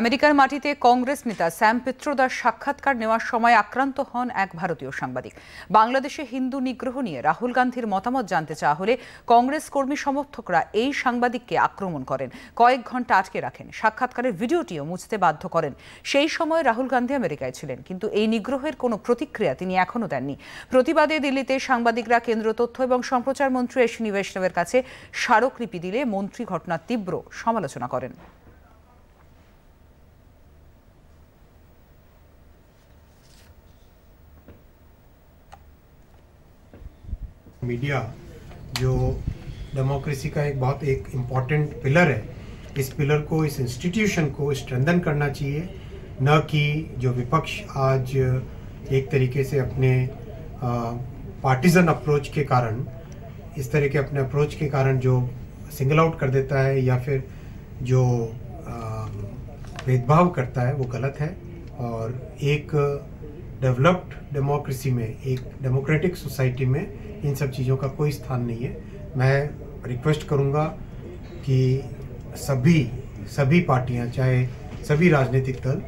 আমেরিকার মাটিতে কংগ্রেস নেতা স্যাম পিত্রদার সাক্ষাৎকার নেওয়ার সময় আক্রান্ত হন এক ভারতীয় সাংবাদিক বাংলাদেশে হিন্দু নিগ্রহ নিয়ে রাহুল গান্ধীর মতামত জানতে চাওয়া হলে কংগ্রেস কর্মী সমর্থকরা এই সাংবাদিককে আক্রমণ করেন কয়েক ঘন্টা আটকে রাখেন সাক্ষাৎকারের ভিডিওটিও মুছতে বাধ্য করেন সেই সময় রাহুল গান্ধী আমেরিকায় ছিলেন কিন্তু এই নিগ্রহের কোনো প্রতিক্রিয়া তিনি এখনও দেননি প্রতিবাদে দিল্লিতে সাংবাদিকরা কেন্দ্র তথ্য এবং সম্প্রচার মন্ত্রী অশ্বিনী বৈষ্ণবের কাছে স্মারকলিপি দিলে মন্ত্রী ঘটনার তীব্র সমালোচনা করেন मीडिया जो डेमोक्रेसी का एक बहुत एक इम्पॉर्टेंट पिलर है इस पिलर को इस इंस्टीट्यूशन को स्ट्रेंदन करना चाहिए न कि जो विपक्ष आज एक तरीके से अपने पार्टीज़न अप्रोच के कारण इस तरह के अपने अप्रोच के कारण जो सिंगल आउट कर देता है या फिर जो भेदभाव करता है वो गलत है और एक डेवलप्ड डेमोक्रेसी में एक डेमोक्रेटिक सोसाइटी में इन सब चीज़ों का कोई स्थान नहीं है मैं रिक्वेस्ट करूँगा कि सभी सभी पार्टियाँ चाहे सभी राजनीतिक दल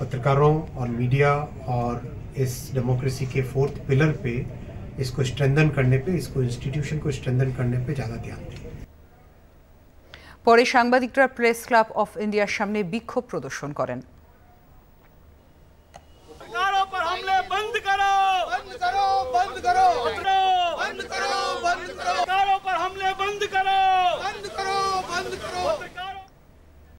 पत्रकारों और मीडिया और इस डेमोक्रेसी के फोर्थ पिलर पे इसको स्ट्रेंथन करने पे इसको इंस्टीट्यूशन को स्ट्रेंथन करने पे ज़्यादा ध्यान दें পরে সাংবাদিকরা প্রেস ক্লাব অফ ইন্ডিয়ার সামনে বিক্ষোভ প্রদর্শন করেন